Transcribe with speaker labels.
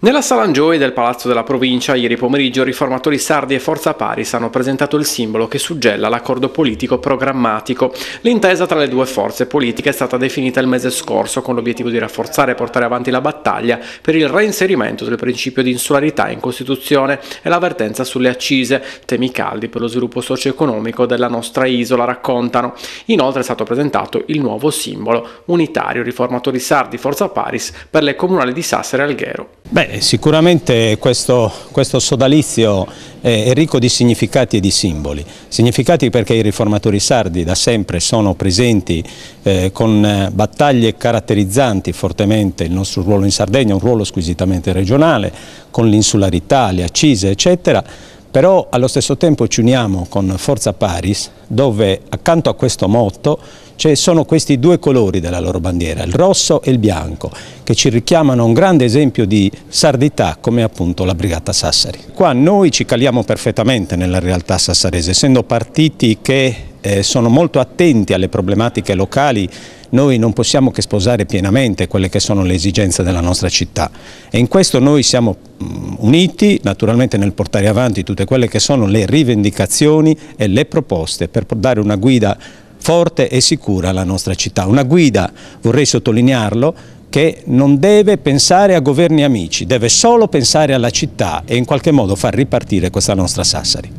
Speaker 1: Nella Sala Angioi del Palazzo della Provincia, ieri pomeriggio, riformatori sardi e Forza Paris hanno presentato il simbolo che suggella l'accordo politico programmatico. L'intesa tra le due forze politiche è stata definita il mese scorso con l'obiettivo di rafforzare e portare avanti la battaglia per il reinserimento del principio di insularità in Costituzione e l'avvertenza sulle accise, temi caldi per lo sviluppo socio-economico della nostra isola, raccontano. Inoltre è stato presentato il nuovo simbolo unitario riformatori sardi Forza Paris per le comunali di Sassere e Alghero.
Speaker 2: Beh, eh, sicuramente questo, questo sodalizio eh, è ricco di significati e di simboli. Significati perché i riformatori sardi da sempre sono presenti eh, con eh, battaglie caratterizzanti fortemente il nostro ruolo in Sardegna, un ruolo squisitamente regionale, con l'insularità, le accise, eccetera però allo stesso tempo ci uniamo con Forza Paris dove accanto a questo motto ci sono questi due colori della loro bandiera, il rosso e il bianco, che ci richiamano un grande esempio di sardità come appunto la Brigata Sassari. Qua noi ci caliamo perfettamente nella realtà sassarese, essendo partiti che eh, sono molto attenti alle problematiche locali, noi non possiamo che sposare pienamente quelle che sono le esigenze della nostra città e in questo noi siamo mm, uniti naturalmente nel portare avanti tutte quelle che sono le rivendicazioni e le proposte per dare una guida forte e sicura alla nostra città, una guida, vorrei sottolinearlo, che non deve pensare a governi amici, deve solo pensare alla città e in qualche modo far ripartire questa nostra Sassari.